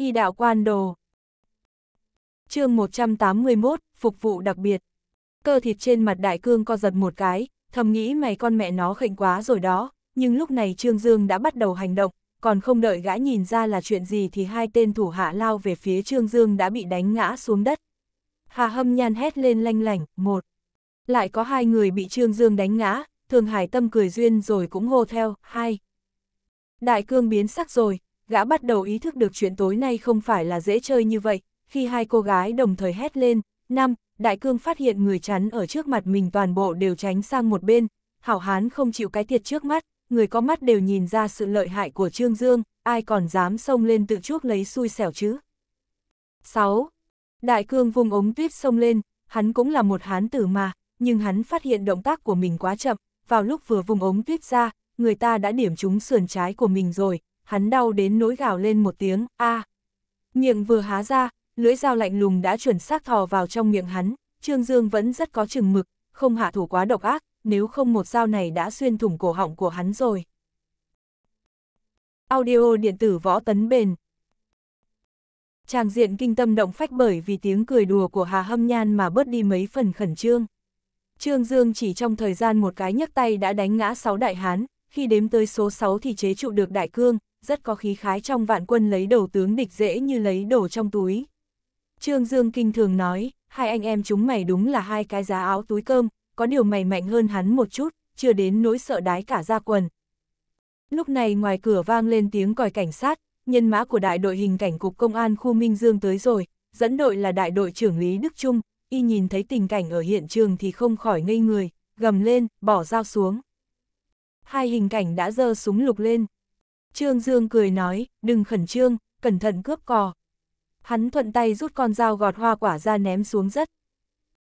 Y đạo quan đồ. chương 181, phục vụ đặc biệt. Cơ thịt trên mặt đại cương co giật một cái, thầm nghĩ mày con mẹ nó khệnh quá rồi đó, nhưng lúc này Trương Dương đã bắt đầu hành động, còn không đợi gã nhìn ra là chuyện gì thì hai tên thủ hạ lao về phía Trương Dương đã bị đánh ngã xuống đất. Hà hâm nhan hét lên lanh lảnh, một. Lại có hai người bị Trương Dương đánh ngã, Thường Hải Tâm cười duyên rồi cũng hô theo, hai. Đại cương biến sắc rồi, gã bắt đầu ý thức được chuyện tối nay không phải là dễ chơi như vậy, khi hai cô gái đồng thời hét lên, năm, đại cương phát hiện người chắn ở trước mặt mình toàn bộ đều tránh sang một bên, hảo hán không chịu cái thiệt trước mắt, người có mắt đều nhìn ra sự lợi hại của Trương Dương, ai còn dám xông lên tự chuốc lấy xui xẻo chứ. 6. Đại cương vùng ống tuyết xông lên, hắn cũng là một hán tử mà, nhưng hắn phát hiện động tác của mình quá chậm, vào lúc vừa vùng ống tuyết ra, người ta đã điểm trúng sườn trái của mình rồi, hắn đau đến nỗi gào lên một tiếng, a à. Miệng vừa há ra, lưỡi dao lạnh lùng đã chuẩn xác thò vào trong miệng hắn, Trương Dương vẫn rất có chừng mực, không hạ thủ quá độc ác, nếu không một dao này đã xuyên thủng cổ họng của hắn rồi. Audio điện tử võ tấn bền Tràng diện kinh tâm động phách bởi vì tiếng cười đùa của Hà Hâm Nhan mà bớt đi mấy phần khẩn trương. Trương Dương chỉ trong thời gian một cái nhấc tay đã đánh ngã sáu đại hán, khi đếm tới số sáu thì chế trụ được đại cương, rất có khí khái trong vạn quân lấy đầu tướng địch dễ như lấy đổ trong túi. Trương Dương Kinh thường nói, hai anh em chúng mày đúng là hai cái giá áo túi cơm, có điều mày mạnh hơn hắn một chút, chưa đến nỗi sợ đái cả ra quần. Lúc này ngoài cửa vang lên tiếng còi cảnh sát, nhân mã của đại đội hình cảnh cục công an khu Minh Dương tới rồi, dẫn đội là đại đội trưởng Lý Đức Trung, y nhìn thấy tình cảnh ở hiện trường thì không khỏi ngây người, gầm lên, bỏ dao xuống. Hai hình cảnh đã giơ súng lục lên, Trương Dương cười nói, đừng khẩn trương, cẩn thận cướp cò. Hắn thuận tay rút con dao gọt hoa quả ra ném xuống rất.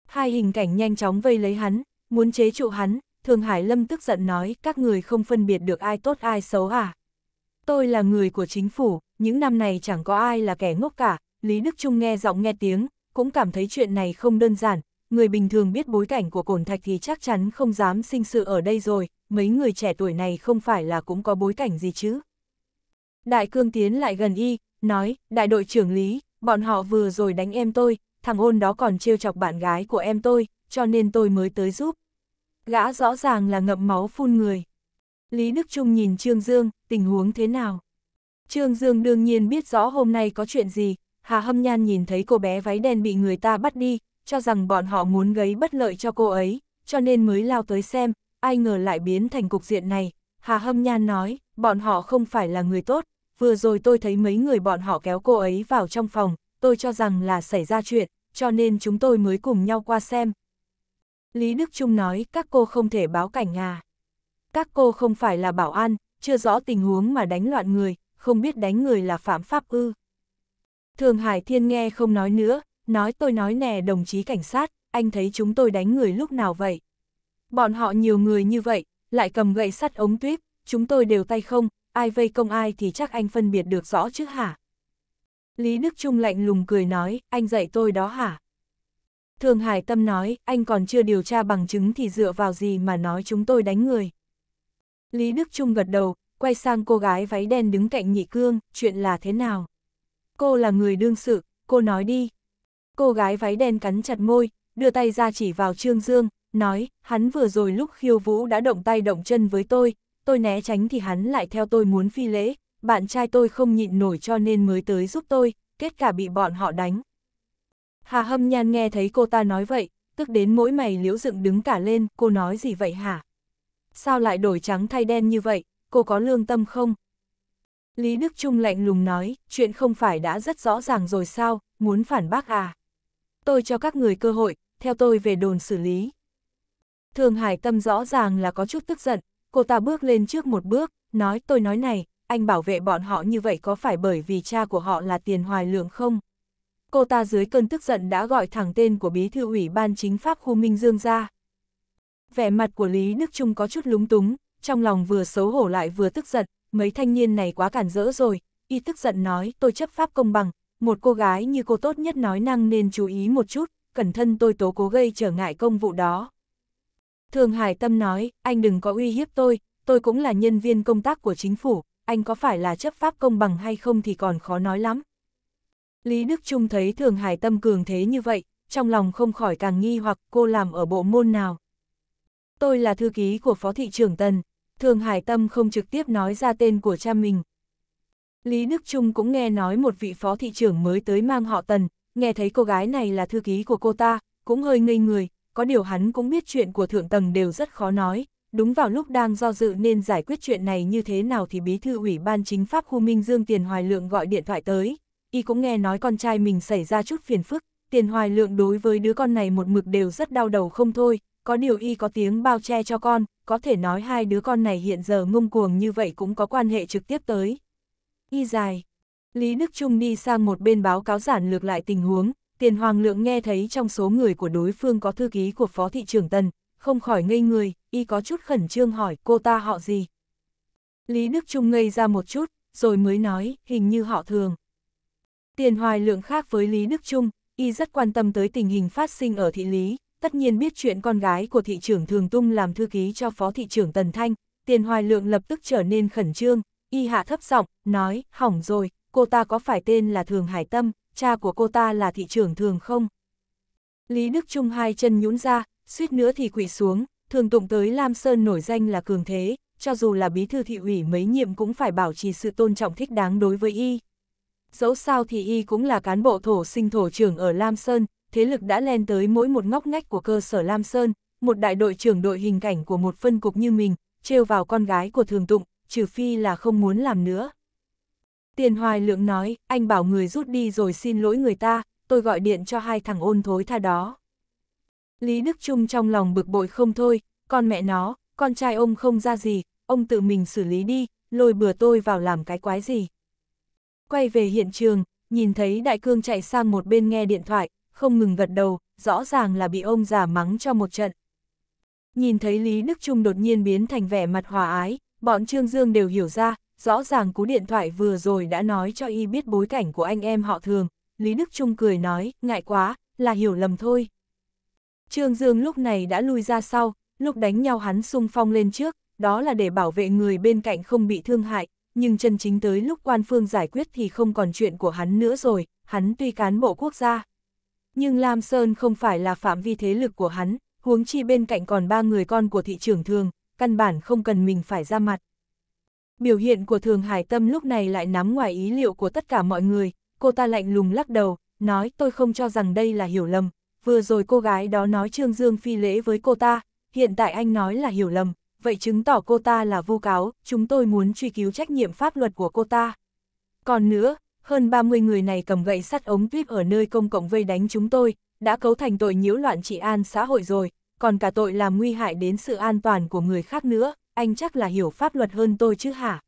Hai hình cảnh nhanh chóng vây lấy hắn, muốn chế trụ hắn, Thường Hải Lâm tức giận nói các người không phân biệt được ai tốt ai xấu à. Tôi là người của chính phủ, những năm này chẳng có ai là kẻ ngốc cả, Lý Đức Trung nghe giọng nghe tiếng, cũng cảm thấy chuyện này không đơn giản, người bình thường biết bối cảnh của cổn thạch thì chắc chắn không dám sinh sự ở đây rồi, mấy người trẻ tuổi này không phải là cũng có bối cảnh gì chứ. Đại cương tiến lại gần y, nói, đại đội trưởng Lý, bọn họ vừa rồi đánh em tôi, thằng ôn đó còn trêu chọc bạn gái của em tôi, cho nên tôi mới tới giúp. Gã rõ ràng là ngậm máu phun người. Lý Đức Trung nhìn Trương Dương, tình huống thế nào? Trương Dương đương nhiên biết rõ hôm nay có chuyện gì, Hà Hâm Nhan nhìn thấy cô bé váy đen bị người ta bắt đi, cho rằng bọn họ muốn gây bất lợi cho cô ấy, cho nên mới lao tới xem, ai ngờ lại biến thành cục diện này. Hà Hâm Nhan nói, bọn họ không phải là người tốt, vừa rồi tôi thấy mấy người bọn họ kéo cô ấy vào trong phòng, tôi cho rằng là xảy ra chuyện, cho nên chúng tôi mới cùng nhau qua xem. Lý Đức Trung nói các cô không thể báo cảnh à. Các cô không phải là bảo an, chưa rõ tình huống mà đánh loạn người, không biết đánh người là phạm pháp ư. Thường Hải Thiên nghe không nói nữa, nói tôi nói nè đồng chí cảnh sát, anh thấy chúng tôi đánh người lúc nào vậy? Bọn họ nhiều người như vậy, lại cầm gậy sắt ống tuyếp, chúng tôi đều tay không, ai vây công ai thì chắc anh phân biệt được rõ chứ hả? Lý Đức Trung lạnh lùng cười nói, anh dạy tôi đó hả? Thường Hải Tâm nói, anh còn chưa điều tra bằng chứng thì dựa vào gì mà nói chúng tôi đánh người. Lý Đức Trung gật đầu, quay sang cô gái váy đen đứng cạnh nhị cương, chuyện là thế nào? Cô là người đương sự, cô nói đi. Cô gái váy đen cắn chặt môi, đưa tay ra chỉ vào Trương Dương, nói, hắn vừa rồi lúc khiêu vũ đã động tay động chân với tôi, tôi né tránh thì hắn lại theo tôi muốn phi lễ, bạn trai tôi không nhịn nổi cho nên mới tới giúp tôi, kết cả bị bọn họ đánh. Hà hâm nhan nghe thấy cô ta nói vậy, tức đến mỗi mày liễu dựng đứng cả lên, cô nói gì vậy hả? Sao lại đổi trắng thay đen như vậy, cô có lương tâm không? Lý Đức Trung lạnh lùng nói, chuyện không phải đã rất rõ ràng rồi sao, muốn phản bác à? Tôi cho các người cơ hội, theo tôi về đồn xử lý. Thường Hải Tâm rõ ràng là có chút tức giận, cô ta bước lên trước một bước, nói tôi nói này, anh bảo vệ bọn họ như vậy có phải bởi vì cha của họ là tiền hoài lượng không? Cô ta dưới cơn tức giận đã gọi thẳng tên của bí thư ủy ban chính pháp khu Minh Dương ra. Vẻ mặt của Lý Đức Trung có chút lúng túng, trong lòng vừa xấu hổ lại vừa tức giận, mấy thanh niên này quá cản rỡ rồi, y tức giận nói tôi chấp pháp công bằng, một cô gái như cô tốt nhất nói năng nên chú ý một chút, cẩn thân tôi tố cố gây trở ngại công vụ đó. Thường Hải Tâm nói, anh đừng có uy hiếp tôi, tôi cũng là nhân viên công tác của chính phủ, anh có phải là chấp pháp công bằng hay không thì còn khó nói lắm. Lý Đức Trung thấy Thường Hải Tâm cường thế như vậy, trong lòng không khỏi càng nghi hoặc cô làm ở bộ môn nào. Tôi là thư ký của Phó Thị trưởng Tần, Thường Hải Tâm không trực tiếp nói ra tên của cha mình. Lý Đức Trung cũng nghe nói một vị Phó Thị trưởng mới tới mang họ Tần, nghe thấy cô gái này là thư ký của cô ta, cũng hơi ngây người, có điều hắn cũng biết chuyện của thượng tầng đều rất khó nói, đúng vào lúc đang do dự nên giải quyết chuyện này như thế nào thì bí thư ủy ban chính pháp khu Minh Dương Tiền Hoài Lượng gọi điện thoại tới, y cũng nghe nói con trai mình xảy ra chút phiền phức, Tiền Hoài Lượng đối với đứa con này một mực đều rất đau đầu không thôi, có điều y có tiếng bao che cho con, có thể nói hai đứa con này hiện giờ ngông cuồng như vậy cũng có quan hệ trực tiếp tới. Y dài. Lý Đức Trung đi sang một bên báo cáo giản lược lại tình huống, Tiền Hoàng Lượng nghe thấy trong số người của đối phương có thư ký của Phó Thị trưởng Tần, không khỏi ngây người, y có chút khẩn trương hỏi cô ta họ gì. Lý Đức Trung ngây ra một chút, rồi mới nói, hình như họ thường. Tiền Hoài Lượng khác với Lý Đức Trung, y rất quan tâm tới tình hình phát sinh ở thị lý, tất nhiên biết chuyện con gái của thị trưởng Thường Tung làm thư ký cho Phó Thị trưởng Tần Thanh, Tiền Hoài Lượng lập tức trở nên khẩn trương, y hạ thấp giọng, nói, hỏng rồi, cô ta có phải tên là Thường Hải Tâm? cha của cô ta là thị trưởng thường không? Lý Đức Trung hai chân nhũn ra, suýt nữa thì quỳ xuống, thường tụng tới Lam Sơn nổi danh là cường thế, cho dù là bí thư thị ủy mấy nhiệm cũng phải bảo trì sự tôn trọng thích đáng đối với y. Dẫu sao thì y cũng là cán bộ thổ sinh thổ trưởng ở Lam Sơn, thế lực đã len tới mỗi một ngóc ngách của cơ sở Lam Sơn, một đại đội trưởng đội hình cảnh của một phân cục như mình, trêu vào con gái của thường tụng, trừ phi là không muốn làm nữa. Tiền hoài lượng nói, anh bảo người rút đi rồi xin lỗi người ta, tôi gọi điện cho hai thằng ôn thối tha đó. Lý Đức Trung trong lòng bực bội không thôi, con mẹ nó, con trai ông không ra gì, ông tự mình xử lý đi, lôi bừa tôi vào làm cái quái gì. Quay về hiện trường, nhìn thấy đại cương chạy sang một bên nghe điện thoại, không ngừng gật đầu, rõ ràng là bị ông già mắng cho một trận. Nhìn thấy Lý Đức Trung đột nhiên biến thành vẻ mặt hòa ái, bọn Trương Dương đều hiểu ra, rõ ràng cú điện thoại vừa rồi đã nói cho y biết bối cảnh của anh em họ thường, Lý Đức Trung cười nói, ngại quá, là hiểu lầm thôi. Trương Dương lúc này đã lui ra sau, lúc đánh nhau hắn xung phong lên trước, đó là để bảo vệ người bên cạnh không bị thương hại, nhưng chân chính tới lúc quan phương giải quyết thì không còn chuyện của hắn nữa rồi, hắn tuy cán bộ quốc gia. Nhưng Lam Sơn không phải là phạm vi thế lực của hắn, huống chi bên cạnh còn ba người con của thị trưởng thường, căn bản không cần mình phải ra mặt. Biểu hiện của Thường Hải Tâm lúc này lại nắm ngoài ý liệu của tất cả mọi người, cô ta lạnh lùng lắc đầu, nói tôi không cho rằng đây là hiểu lầm, vừa rồi cô gái đó nói Trương Dương phi lễ với cô ta, hiện tại anh nói là hiểu lầm, vậy chứng tỏ cô ta là vu cáo, chúng tôi muốn truy cứu trách nhiệm pháp luật của cô ta. Còn nữa, hơn 30 người này cầm gậy sắt ống tuyếp ở nơi công cộng vây đánh chúng tôi, đã cấu thành tội nhiễu loạn trị an xã hội rồi, còn cả tội làm nguy hại đến sự an toàn của người khác nữa anh chắc là hiểu pháp luật hơn tôi chứ hả?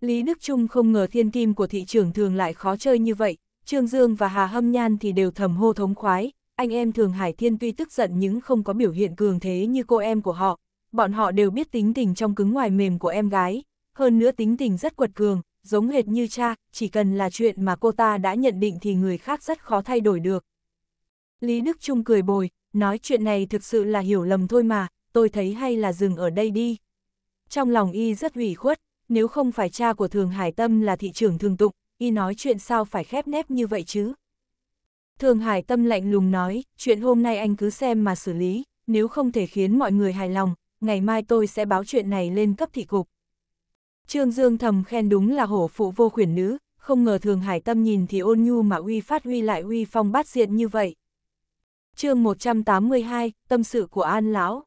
Lý Đức Trung không ngờ thiên kim của thị trường thường lại khó chơi như vậy, Trương Dương và Hà Hâm Nhan thì đều thầm hô thống khoái, anh em Thường Hải Thiên tuy tức giận nhưng không có biểu hiện cường thế như cô em của họ, bọn họ đều biết tính tình trong cứng ngoài mềm của em gái, hơn nữa tính tình rất quật cường, giống hệt như cha, chỉ cần là chuyện mà cô ta đã nhận định thì người khác rất khó thay đổi được. Lý Đức Trung cười bồi, nói chuyện này thực sự là hiểu lầm thôi mà, tôi thấy hay là dừng ở đây đi trong lòng y rất ủy khuất, nếu không phải cha của Thường Hải Tâm là thị trưởng thường tụng, y nói chuyện sao phải khép nép như vậy chứ. Thường Hải Tâm lạnh lùng nói, chuyện hôm nay anh cứ xem mà xử lý, nếu không thể khiến mọi người hài lòng, ngày mai tôi sẽ báo chuyện này lên cấp thị cục. Trương Dương thầm khen đúng là hổ phụ vô khuyển nữ, không ngờ Thường Hải Tâm nhìn thì ôn nhu mà uy phát huy lại uy phong bát diện như vậy. chương 182, tâm sự của An Lão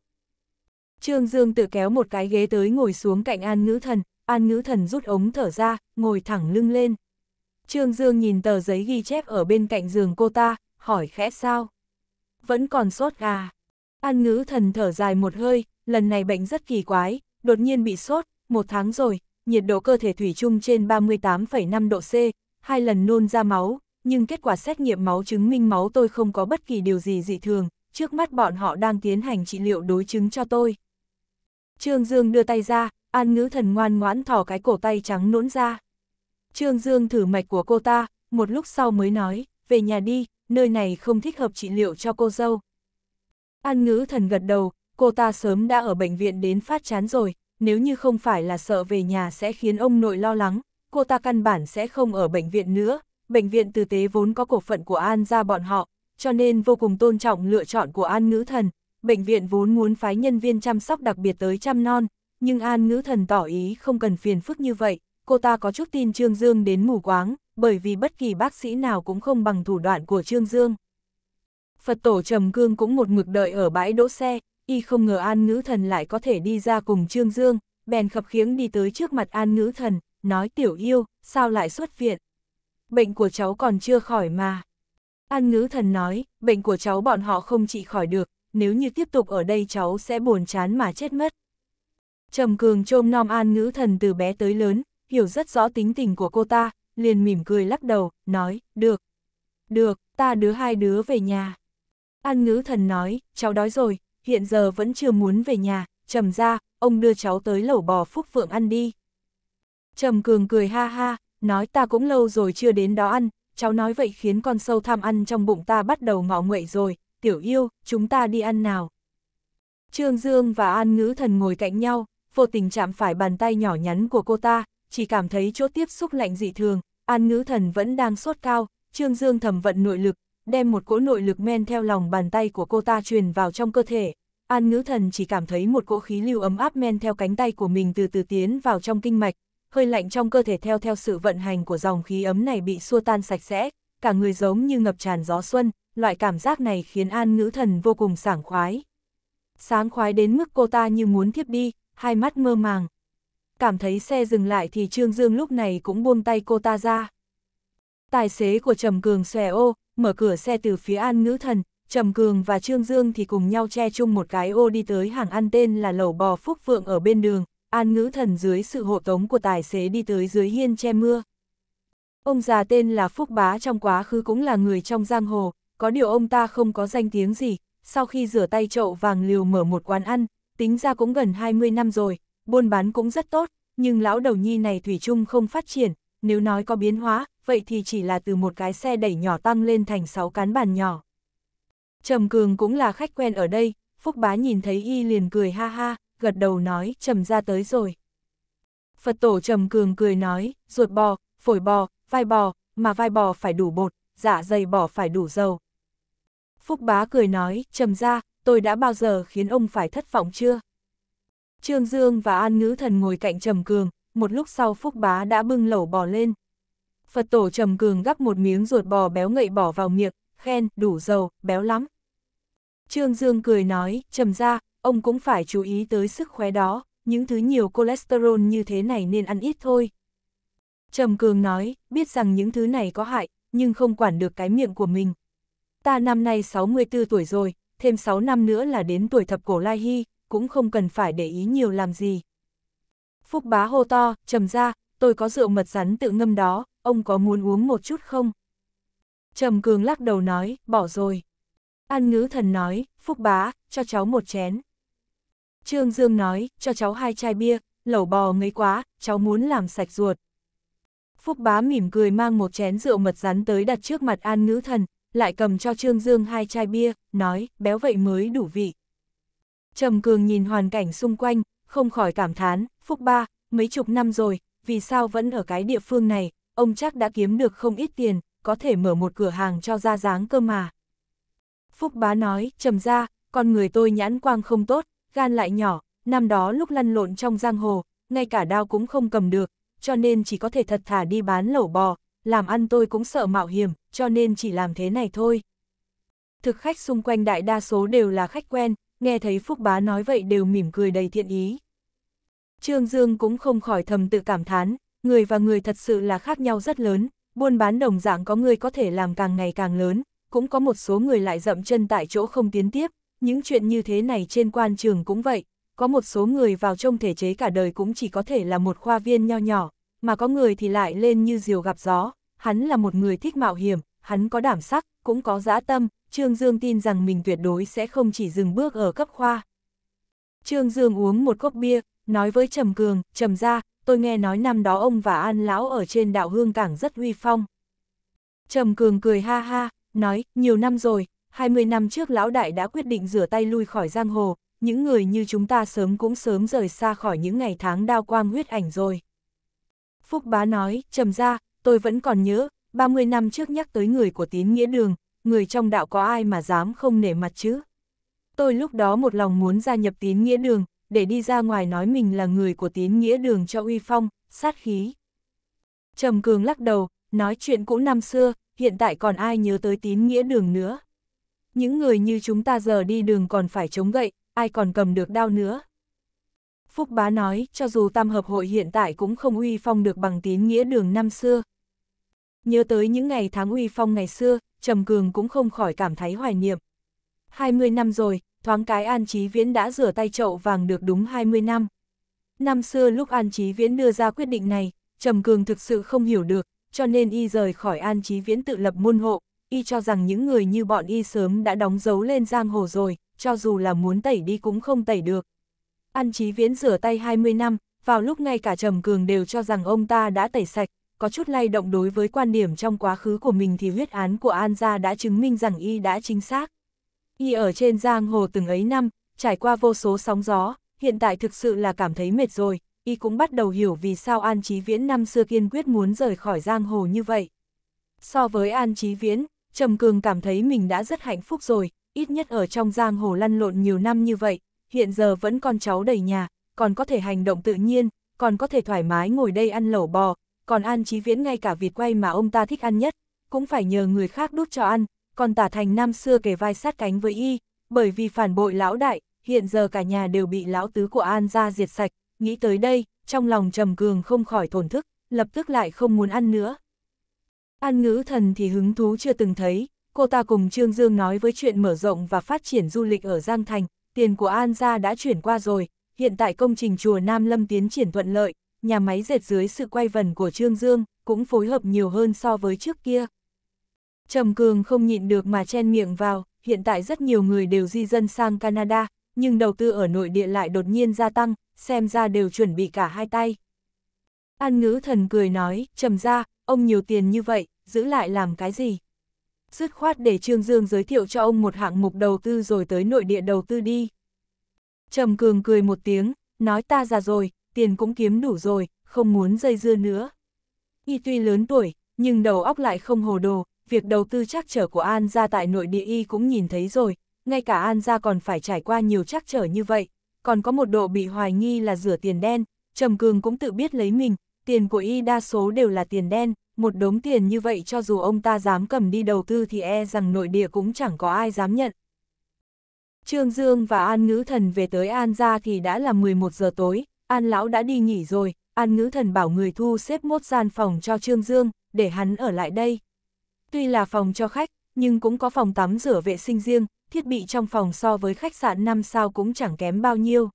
Trương Dương tự kéo một cái ghế tới ngồi xuống cạnh An Ngữ Thần, An Ngữ Thần rút ống thở ra, ngồi thẳng lưng lên. Trương Dương nhìn tờ giấy ghi chép ở bên cạnh giường cô ta, hỏi khẽ sao? Vẫn còn sốt à? An Ngữ Thần thở dài một hơi, lần này bệnh rất kỳ quái, đột nhiên bị sốt, một tháng rồi, nhiệt độ cơ thể thủy chung trên 38,5 độ C, hai lần nôn ra máu, nhưng kết quả xét nghiệm máu chứng minh máu tôi không có bất kỳ điều gì dị thường, trước mắt bọn họ đang tiến hành trị liệu đối chứng cho tôi. Trương Dương đưa tay ra, An ngữ thần ngoan ngoãn thỏ cái cổ tay trắng nỗn ra. Trương Dương thử mạch của cô ta, một lúc sau mới nói, về nhà đi, nơi này không thích hợp trị liệu cho cô dâu. An ngữ thần gật đầu, cô ta sớm đã ở bệnh viện đến phát chán rồi, nếu như không phải là sợ về nhà sẽ khiến ông nội lo lắng, cô ta căn bản sẽ không ở bệnh viện nữa. Bệnh viện tử tế vốn có cổ phận của An ra bọn họ, cho nên vô cùng tôn trọng lựa chọn của An ngữ thần, bệnh viện vốn muốn phái nhân viên chăm sóc đặc biệt tới chăm non, nhưng An Ngữ Thần tỏ ý không cần phiền phức như vậy, cô ta có chút tin Trương Dương đến mù quáng, bởi vì bất kỳ bác sĩ nào cũng không bằng thủ đoạn của Trương Dương. Phật tổ Trầm Cương cũng một mực đợi ở bãi đỗ xe, y không ngờ An Ngữ Thần lại có thể đi ra cùng Trương Dương, bèn khập khiếng đi tới trước mặt An Ngữ Thần, nói tiểu yêu, sao lại xuất viện? Bệnh của cháu còn chưa khỏi mà. An Ngữ Thần nói, bệnh của cháu bọn họ không trị khỏi được, nếu như tiếp tục ở đây cháu sẽ buồn chán mà chết mất. Trầm Cường trôm nom an ngữ thần từ bé tới lớn, hiểu rất rõ tính tình của cô ta, liền mỉm cười lắc đầu, nói, được. Được, ta đưa hai đứa về nhà. An ngữ thần nói, cháu đói rồi, hiện giờ vẫn chưa muốn về nhà, trầm ra, ông đưa cháu tới lẩu bò Phúc Phượng ăn đi. Trầm Cường cười ha ha, nói ta cũng lâu rồi chưa đến đó ăn, cháu nói vậy khiến con sâu tham ăn trong bụng ta bắt đầu ngọ nguậy rồi, tiểu yêu, chúng ta đi ăn nào. Trương Dương và An Ngữ Thần ngồi cạnh nhau, vô tình chạm phải bàn tay nhỏ nhắn của cô ta, chỉ cảm thấy chỗ tiếp xúc lạnh dị thường, An Ngữ Thần vẫn đang sốt cao, Trương Dương thầm vận nội lực, đem một cỗ nội lực men theo lòng bàn tay của cô ta truyền vào trong cơ thể. An Ngữ Thần chỉ cảm thấy một cỗ khí lưu ấm áp men theo cánh tay của mình từ từ tiến vào trong kinh mạch, hơi lạnh trong cơ thể theo theo sự vận hành của dòng khí ấm này bị xua tan sạch sẽ, cả người giống như ngập tràn gió xuân, loại cảm giác này khiến an ngữ thần vô cùng sảng khoái. Sáng khoái đến mức cô ta như muốn thiếp đi, hai mắt mơ màng. Cảm thấy xe dừng lại thì Trương Dương lúc này cũng buông tay cô ta ra. Tài xế của Trầm Cường xòe ô, mở cửa xe từ phía An Ngữ Thần, Trầm Cường và Trương Dương thì cùng nhau che chung một cái ô đi tới hàng ăn tên là Lẩu Bò Phúc Phượng ở bên đường, An Ngữ Thần dưới sự hộ tống của tài xế đi tới dưới hiên che mưa. Ông già tên là Phúc Bá trong quá khứ cũng là người trong giang hồ, có điều ông ta không có danh tiếng gì, sau khi rửa tay chậu vàng liều mở một quán ăn, tính ra cũng gần 20 năm rồi, buôn bán cũng rất tốt, nhưng lão đầu nhi này Thủy chung không phát triển, nếu nói có biến hóa, vậy thì chỉ là từ một cái xe đẩy nhỏ tăng lên thành 6 cán bàn nhỏ. Trầm Cường cũng là khách quen ở đây, Phúc Bá nhìn thấy y liền cười ha ha, gật đầu nói Trầm ra tới rồi. Phật tổ Trầm Cường cười nói, ruột bò, phổi bò, vai bò, mà vai bò phải đủ bột, dạ dày bò phải đủ dầu, Phúc bá cười nói, trầm ra, tôi đã bao giờ khiến ông phải thất vọng chưa? Trương Dương và An Ngữ Thần ngồi cạnh Trầm Cường, một lúc sau Phúc Bá đã bưng lẩu bò lên. Phật tổ Trầm Cường gắp một miếng ruột bò béo ngậy bỏ vào miệng, khen, đủ dầu, béo lắm. Trương Dương cười nói, Trầm ra, ông cũng phải chú ý tới sức khỏe đó, những thứ nhiều cholesterol như thế này nên ăn ít thôi. Trầm Cường nói, biết rằng những thứ này có hại, nhưng không quản được cái miệng của mình ta năm nay 64 tuổi rồi, thêm 6 năm nữa là đến tuổi thập cổ lai hy, cũng không cần phải để ý nhiều làm gì. Phúc bá hô to, trầm ra, tôi có rượu mật rắn tự ngâm đó, ông có muốn uống một chút không? Trầm cường lắc đầu nói, bỏ rồi. An ngữ thần nói, Phúc bá, cho cháu một chén. Trương Dương nói, cho cháu hai chai bia, lẩu bò ngấy quá, cháu muốn làm sạch ruột. Phúc bá mỉm cười mang một chén rượu mật rắn tới đặt trước mặt An ngữ thần, lại cầm cho Trương Dương hai chai bia, nói, béo vậy mới đủ vị. Trầm Cường nhìn hoàn cảnh xung quanh, không khỏi cảm thán, phúc ba, mấy chục năm rồi, vì sao vẫn ở cái địa phương này, ông chắc đã kiếm được không ít tiền, có thể mở một cửa hàng cho ra dáng cơ mà. Phúc bá nói, trầm ra, con người tôi nhãn quang không tốt, gan lại nhỏ, năm đó lúc lăn lộn trong giang hồ, ngay cả đao cũng không cầm được, cho nên chỉ có thể thật thả đi bán lẩu bò, làm ăn tôi cũng sợ mạo hiểm, cho nên chỉ làm thế này thôi. Thực khách xung quanh đại đa số đều là khách quen, nghe thấy Phúc Bá nói vậy đều mỉm cười đầy thiện ý. Trương Dương cũng không khỏi thầm tự cảm thán, người và người thật sự là khác nhau rất lớn, buôn bán đồng dạng có người có thể làm càng ngày càng lớn, cũng có một số người lại dậm chân tại chỗ không tiến tiếp, những chuyện như thế này trên quan trường cũng vậy, có một số người vào trong thể chế cả đời cũng chỉ có thể là một khoa viên nho nhỏ, mà có người thì lại lên như diều gặp gió, hắn là một người thích mạo hiểm, hắn có đảm sắc, cũng có dã tâm, Trương Dương tin rằng mình tuyệt đối sẽ không chỉ dừng bước ở cấp khoa. Trương Dương uống một cốc bia, nói với Trầm Cường, Trầm ra, tôi nghe nói năm đó ông và An Lão ở trên đạo Hương Cảng rất huy phong. Trầm Cường cười ha ha, nói, nhiều năm rồi, 20 năm trước Lão Đại đã quyết định rửa tay lui khỏi giang hồ, những người như chúng ta sớm cũng sớm rời xa khỏi những ngày tháng đao quang huyết ảnh rồi. Phúc Bá nói, trầm ra, tôi vẫn còn nhớ, 30 năm trước nhắc tới người của tín nghĩa đường, người trong đạo có ai mà dám không nể mặt chứ. Tôi lúc đó một lòng muốn gia nhập tín nghĩa đường, để đi ra ngoài nói mình là người của tín nghĩa đường cho uy phong, sát khí. Trầm Cường lắc đầu, nói chuyện cũ năm xưa, hiện tại còn ai nhớ tới tín nghĩa đường nữa. Những người như chúng ta giờ đi đường còn phải chống gậy, ai còn cầm được đao nữa. Phúc Bá nói, cho dù tam hợp hội hiện tại cũng không uy phong được bằng tín nghĩa đường năm xưa. Nhớ tới những ngày tháng uy phong ngày xưa, Trầm Cường cũng không khỏi cảm thấy hoài niệm. 20 năm rồi, thoáng cái An Chí Viễn đã rửa tay chậu vàng được đúng 20 năm. Năm xưa lúc An Chí Viễn đưa ra quyết định này, Trầm Cường thực sự không hiểu được, cho nên y rời khỏi An Chí Viễn tự lập môn hộ, y cho rằng những người như bọn y sớm đã đóng dấu lên giang hồ rồi, cho dù là muốn tẩy đi cũng không tẩy được. An Chí Viễn rửa tay 20 năm, vào lúc ngay cả Trầm Cường đều cho rằng ông ta đã tẩy sạch, có chút lay động đối với quan điểm trong quá khứ của mình thì huyết án của An gia đã chứng minh rằng y đã chính xác. Y ở trên giang hồ từng ấy năm, trải qua vô số sóng gió, hiện tại thực sự là cảm thấy mệt rồi, y cũng bắt đầu hiểu vì sao An Chí Viễn năm xưa kiên quyết muốn rời khỏi giang hồ như vậy. So với An Chí Viễn, Trầm Cường cảm thấy mình đã rất hạnh phúc rồi, ít nhất ở trong giang hồ lăn lộn nhiều năm như vậy, hiện giờ vẫn còn cháu đầy nhà, còn có thể hành động tự nhiên, còn có thể thoải mái ngồi đây ăn lẩu bò, còn An Chí Viễn ngay cả vịt quay mà ông ta thích ăn nhất, cũng phải nhờ người khác đút cho ăn, còn tả thành năm xưa kề vai sát cánh với y, bởi vì phản bội lão đại, hiện giờ cả nhà đều bị lão tứ của An ra diệt sạch, nghĩ tới đây, trong lòng trầm cường không khỏi thổn thức, lập tức lại không muốn ăn nữa. An ngữ thần thì hứng thú chưa từng thấy, cô ta cùng Trương Dương nói với chuyện mở rộng và phát triển du lịch ở Giang Thành, tiền của An gia đã chuyển qua rồi, hiện tại công trình chùa Nam Lâm tiến triển thuận lợi, nhà máy dệt dưới sự quay vần của Trương Dương, cũng phối hợp nhiều hơn so với trước kia. Trầm Cường không nhịn được mà chen miệng vào, hiện tại rất nhiều người đều di dân sang Canada, nhưng đầu tư ở nội địa lại đột nhiên gia tăng, xem ra đều chuẩn bị cả hai tay. An ngữ thần cười nói, trầm ra, ông nhiều tiền như vậy, giữ lại làm cái gì? dứt khoát để Trương Dương giới thiệu cho ông một hạng mục đầu tư rồi tới nội địa đầu tư đi. Trầm Cường cười một tiếng, nói ta già rồi, tiền cũng kiếm đủ rồi, không muốn dây dưa nữa. Y tuy lớn tuổi, nhưng đầu óc lại không hồ đồ, việc đầu tư trắc trở của An gia tại nội địa Y cũng nhìn thấy rồi, ngay cả An gia còn phải trải qua nhiều trắc trở như vậy, còn có một độ bị hoài nghi là rửa tiền đen, Trầm Cường cũng tự biết lấy mình, tiền của Y đa số đều là tiền đen, một đống tiền như vậy cho dù ông ta dám cầm đi đầu tư thì e rằng nội địa cũng chẳng có ai dám nhận. Trương Dương và An Ngữ Thần về tới An ra thì đã là 11 giờ tối, An Lão đã đi nghỉ rồi, An Ngữ Thần bảo người thu xếp mốt gian phòng cho Trương Dương, để hắn ở lại đây. Tuy là phòng cho khách, nhưng cũng có phòng tắm rửa vệ sinh riêng, thiết bị trong phòng so với khách sạn 5 sao cũng chẳng kém bao nhiêu.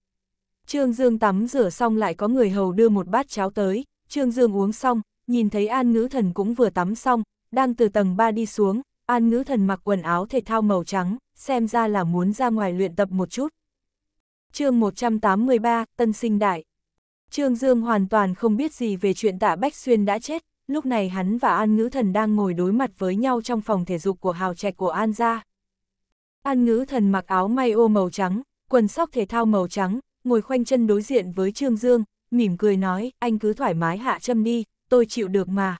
Trương Dương tắm rửa xong lại có người hầu đưa một bát cháo tới, Trương Dương uống xong, nhìn thấy An Ngữ Thần cũng vừa tắm xong, đang từ tầng 3 đi xuống, An Ngữ Thần mặc quần áo thể thao màu trắng, xem ra là muốn ra ngoài luyện tập một chút. chương 183, Tân Sinh Đại Trương Dương hoàn toàn không biết gì về chuyện tạ Bách Xuyên đã chết, lúc này hắn và An Ngữ Thần đang ngồi đối mặt với nhau trong phòng thể dục của hào trạch của An gia. An Ngữ Thần mặc áo may ô màu trắng, quần sóc thể thao màu trắng, ngồi khoanh chân đối diện với Trương Dương, mỉm cười nói, anh cứ thoải mái hạ châm đi, tôi chịu được mà.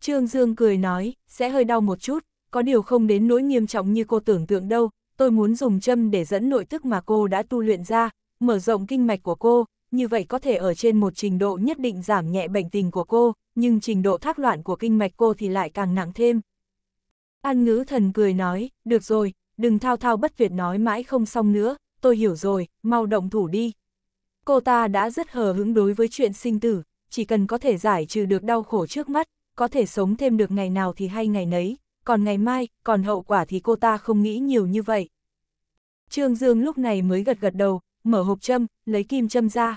Trương Dương cười nói, sẽ hơi đau một chút, có điều không đến nỗi nghiêm trọng như cô tưởng tượng đâu, tôi muốn dùng châm để dẫn nội tức mà cô đã tu luyện ra, mở rộng kinh mạch của cô, như vậy có thể ở trên một trình độ nhất định giảm nhẹ bệnh tình của cô, nhưng trình độ thác loạn của kinh mạch cô thì lại càng nặng thêm. An ngữ thần cười nói, được rồi, đừng thao thao bất tuyệt nói mãi không xong nữa, tôi hiểu rồi, mau động thủ đi. Cô ta đã rất hờ hứng đối với chuyện sinh tử, chỉ cần có thể giải trừ được đau khổ trước mắt, có thể sống thêm được ngày nào thì hay ngày nấy, còn ngày mai, còn hậu quả thì cô ta không nghĩ nhiều như vậy. Trương Dương lúc này mới gật gật đầu, mở hộp châm, lấy kim châm ra.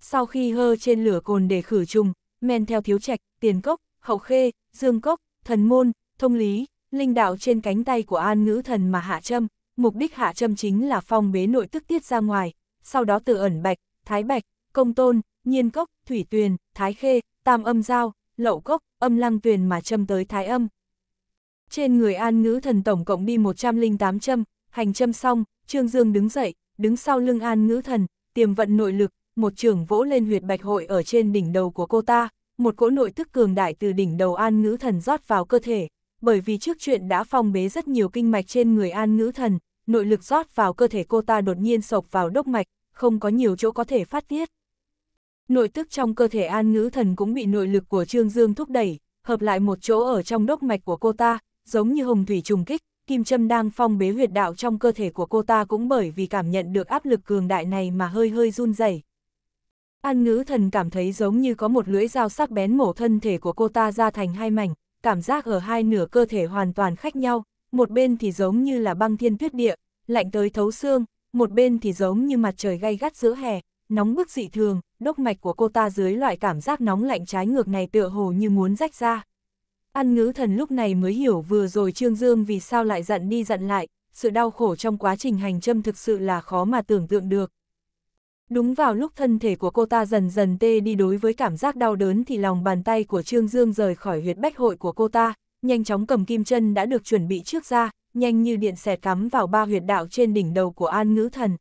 Sau khi hơ trên lửa cồn để khử trùng, men theo thiếu trạch, tiền cốc, hậu khê, dương cốc, thần môn, thông lý, linh đạo trên cánh tay của an ngữ thần mà hạ châm, mục đích hạ châm chính là phong bế nội tức tiết ra ngoài, sau đó từ ẩn bạch, thái bạch, công tôn, nhiên cốc, thủy tuyền, thái khê, tam âm giao, lậu cốc, âm lăng tuyền mà châm tới thái âm. Trên người an ngữ thần tổng cộng đi 108 châm, hành châm xong, Trương Dương đứng dậy, đứng sau lưng an ngữ thần, tiềm vận nội lực, một trường vỗ lên huyệt bạch hội ở trên đỉnh đầu của cô ta, một cỗ nội tức cường đại từ đỉnh đầu an ngữ thần rót vào cơ thể, bởi vì trước chuyện đã phong bế rất nhiều kinh mạch trên người an ngữ thần, nội lực rót vào cơ thể cô ta đột nhiên sộc vào đốc mạch, không có nhiều chỗ có thể phát tiết nội tức trong cơ thể an ngữ thần cũng bị nội lực của Trương Dương thúc đẩy, hợp lại một chỗ ở trong đốc mạch của cô ta, giống như hồng thủy trùng kích, kim châm đang phong bế huyệt đạo trong cơ thể của cô ta cũng bởi vì cảm nhận được áp lực cường đại này mà hơi hơi run rẩy. An ngữ thần cảm thấy giống như có một lưỡi dao sắc bén mổ thân thể của cô ta ra thành hai mảnh, cảm giác ở hai nửa cơ thể hoàn toàn khác nhau, một bên thì giống như là băng thiên tuyết địa, lạnh tới thấu xương, một bên thì giống như mặt trời gay gắt giữa hè, nóng bức dị thường, đốc mạch của cô ta dưới loại cảm giác nóng lạnh trái ngược này tựa hồ như muốn rách ra. Ăn ngữ thần lúc này mới hiểu vừa rồi Trương Dương vì sao lại giận đi giận lại, sự đau khổ trong quá trình hành châm thực sự là khó mà tưởng tượng được. Đúng vào lúc thân thể của cô ta dần dần tê đi đối với cảm giác đau đớn thì lòng bàn tay của Trương Dương rời khỏi huyệt bách hội của cô ta, nhanh chóng cầm kim chân đã được chuẩn bị trước ra, nhanh như điện xẹt cắm vào ba huyệt đạo trên đỉnh đầu của An Ngữ Thần.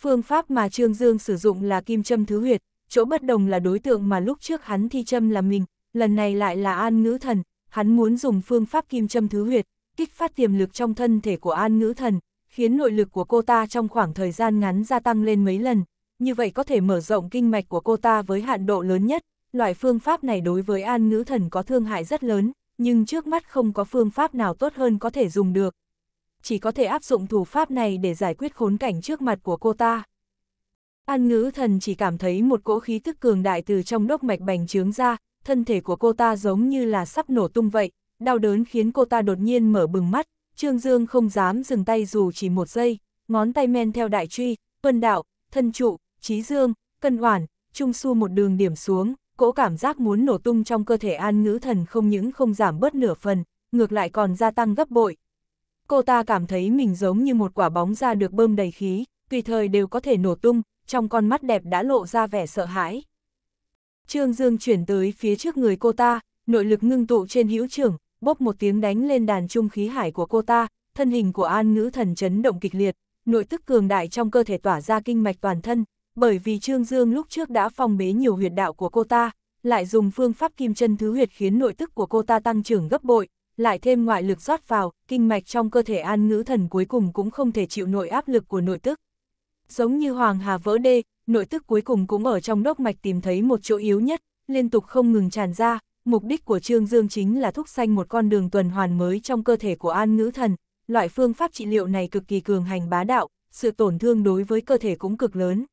Phương pháp mà Trương Dương sử dụng là kim châm thứ huyệt, chỗ bất đồng là đối tượng mà lúc trước hắn thi châm là mình, lần này lại là an ngữ thần, hắn muốn dùng phương pháp kim châm thứ huyệt, kích phát tiềm lực trong thân thể của an ngữ thần, khiến nội lực của cô ta trong khoảng thời gian ngắn gia tăng lên mấy lần, như vậy có thể mở rộng kinh mạch của cô ta với hạn độ lớn nhất, loại phương pháp này đối với an ngữ thần có thương hại rất lớn, nhưng trước mắt không có phương pháp nào tốt hơn có thể dùng được chỉ có thể áp dụng thủ pháp này để giải quyết khốn cảnh trước mặt của cô ta. An ngữ thần chỉ cảm thấy một cỗ khí thức cường đại từ trong đốc mạch bành trướng ra, thân thể của cô ta giống như là sắp nổ tung vậy, đau đớn khiến cô ta đột nhiên mở bừng mắt, Trương Dương không dám dừng tay dù chỉ một giây, ngón tay men theo đại truy, vân đạo, thân trụ, trí dương, cân hoàn, trung su một đường điểm xuống, cỗ cảm giác muốn nổ tung trong cơ thể an ngữ thần không những không giảm bớt nửa phần, ngược lại còn gia tăng gấp bội, cô ta cảm thấy mình giống như một quả bóng ra được bơm đầy khí, tùy thời đều có thể nổ tung, trong con mắt đẹp đã lộ ra vẻ sợ hãi. Trương Dương chuyển tới phía trước người cô ta, nội lực ngưng tụ trên hữu trưởng, bốc một tiếng đánh lên đàn trung khí hải của cô ta, thân hình của an ngữ thần chấn động kịch liệt, nội tức cường đại trong cơ thể tỏa ra kinh mạch toàn thân, bởi vì Trương Dương lúc trước đã phong bế nhiều huyệt đạo của cô ta, lại dùng phương pháp kim chân thứ huyệt khiến nội tức của cô ta tăng trưởng gấp bội, lại thêm ngoại lực rót vào, kinh mạch trong cơ thể an ngữ thần cuối cùng cũng không thể chịu nội áp lực của nội tức. Giống như hoàng hà vỡ đê, nội tức cuối cùng cũng ở trong đốc mạch tìm thấy một chỗ yếu nhất, liên tục không ngừng tràn ra, mục đích của Trương Dương chính là thúc sanh một con đường tuần hoàn mới trong cơ thể của an ngữ thần. Loại phương pháp trị liệu này cực kỳ cường hành bá đạo, sự tổn thương đối với cơ thể cũng cực lớn.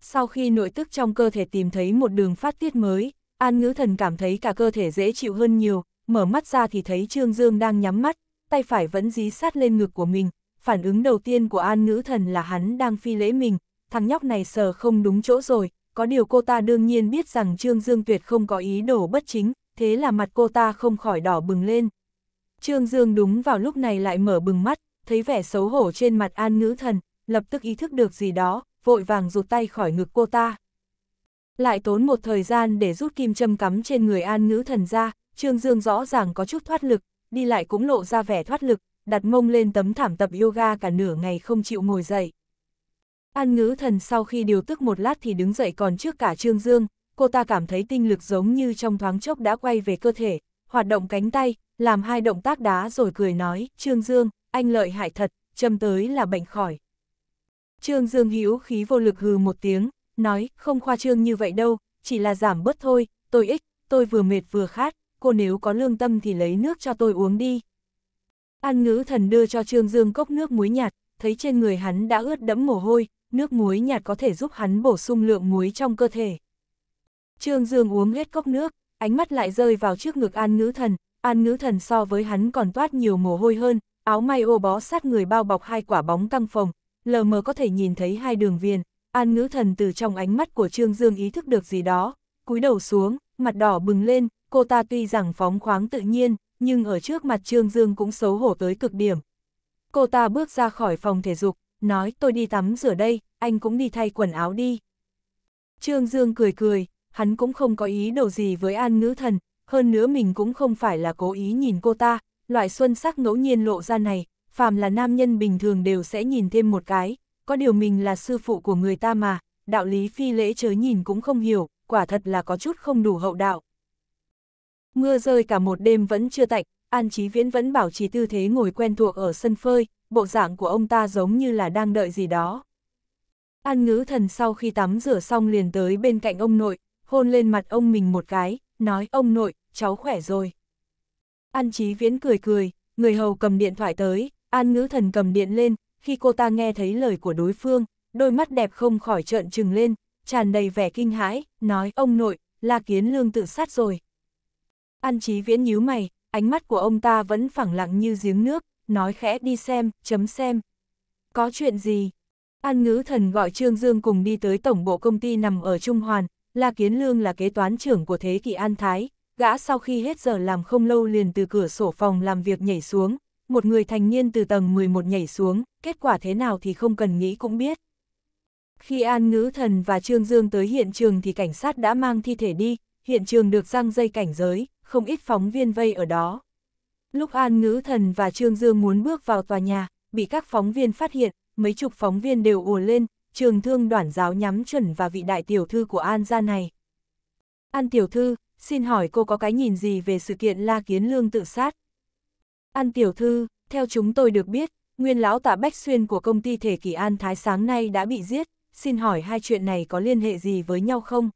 Sau khi nội tức trong cơ thể tìm thấy một đường phát tiết mới, an ngữ thần cảm thấy cả cơ thể dễ chịu hơn nhiều, mở mắt ra thì thấy Trương Dương đang nhắm mắt, tay phải vẫn dí sát lên ngực của mình, phản ứng đầu tiên của an ngữ thần là hắn đang phi lễ mình, thằng nhóc này sờ không đúng chỗ rồi, có điều cô ta đương nhiên biết rằng Trương Dương tuyệt không có ý đổ bất chính, thế là mặt cô ta không khỏi đỏ bừng lên. Trương Dương đúng vào lúc này lại mở bừng mắt, thấy vẻ xấu hổ trên mặt an ngữ thần, lập tức ý thức được gì đó, vội vàng rụt tay khỏi ngực cô ta. Lại tốn một thời gian để rút kim châm cắm trên người an ngữ thần ra, Trương Dương rõ ràng có chút thoát lực, đi lại cũng lộ ra vẻ thoát lực, đặt mông lên tấm thảm tập yoga cả nửa ngày không chịu ngồi dậy. An ngữ thần sau khi điều tức một lát thì đứng dậy còn trước cả Trương Dương, cô ta cảm thấy tinh lực giống như trong thoáng chốc đã quay về cơ thể, hoạt động cánh tay, làm hai động tác đá rồi cười nói, Trương Dương, anh lợi hại thật, châm tới là bệnh khỏi. Trương Dương hữu khí vô lực hừ một tiếng, nói, không khoa trương như vậy đâu, chỉ là giảm bớt thôi, tôi ích, tôi vừa mệt vừa khát, cô nếu có lương tâm thì lấy nước cho tôi uống đi. An ngữ thần đưa cho Trương Dương cốc nước muối nhạt, thấy trên người hắn đã ướt đẫm mồ hôi, nước muối nhạt có thể giúp hắn bổ sung lượng muối trong cơ thể. Trương Dương uống hết cốc nước, ánh mắt lại rơi vào trước ngực An ngữ thần, An ngữ thần so với hắn còn toát nhiều mồ hôi hơn, áo may ô bó sát người bao bọc hai quả bóng căng phòng, lờ mờ có thể nhìn thấy hai đường viền, An ngữ thần từ trong ánh mắt của Trương Dương ý thức được gì đó, cúi đầu xuống, mặt đỏ bừng lên, cô ta tuy rằng phóng khoáng tự nhiên, nhưng ở trước mặt Trương Dương cũng xấu hổ tới cực điểm. Cô ta bước ra khỏi phòng thể dục, nói tôi đi tắm rửa đây, anh cũng đi thay quần áo đi. Trương Dương cười cười, hắn cũng không có ý đồ gì với An Ngữ Thần, hơn nữa mình cũng không phải là cố ý nhìn cô ta, loại xuân sắc ngẫu nhiên lộ ra này, phàm là nam nhân bình thường đều sẽ nhìn thêm một cái, có điều mình là sư phụ của người ta mà, đạo lý phi lễ chớ nhìn cũng không hiểu, quả thật là có chút không đủ hậu đạo. Mưa rơi cả một đêm vẫn chưa tạnh, An Chí Viễn vẫn bảo trì tư thế ngồi quen thuộc ở sân phơi, bộ dạng của ông ta giống như là đang đợi gì đó. An ngữ thần sau khi tắm rửa xong liền tới bên cạnh ông nội, hôn lên mặt ông mình một cái, nói ông nội, cháu khỏe rồi. An Chí Viễn cười cười, người hầu cầm điện thoại tới, An ngữ thần cầm điện lên, khi cô ta nghe thấy lời của đối phương, đôi mắt đẹp không khỏi trợn trừng lên, tràn đầy vẻ kinh hãi, nói ông nội, là kiến lương tự sát rồi. An Chí Viễn nhíu mày, ánh mắt của ông ta vẫn phẳng lặng như giếng nước, nói khẽ đi xem, chấm xem. Có chuyện gì? An Ngữ Thần gọi Trương Dương cùng đi tới tổng bộ công ty nằm ở Trung Hoàn, La Kiến Lương là kế toán trưởng của Thế Kỷ An Thái, gã sau khi hết giờ làm không lâu liền từ cửa sổ phòng làm việc nhảy xuống, một người thành niên từ tầng 11 nhảy xuống, kết quả thế nào thì không cần nghĩ cũng biết. Khi An Ngữ Thần và Trương Dương tới hiện trường thì cảnh sát đã mang thi thể đi, hiện trường được răng dây cảnh giới, không ít phóng viên vây ở đó. Lúc An Ngữ Thần và Trương Dương muốn bước vào tòa nhà, bị các phóng viên phát hiện, mấy chục phóng viên đều ùa lên, trường thương đoản giáo nhắm chuẩn và vị đại tiểu thư của An gia này. An tiểu thư, xin hỏi cô có cái nhìn gì về sự kiện La Kiến Lương tự sát? An tiểu thư, theo chúng tôi được biết, nguyên lão tạ Bách Xuyên của công ty thể kỷ An Thái sáng nay đã bị giết, xin hỏi hai chuyện này có liên hệ gì với nhau không?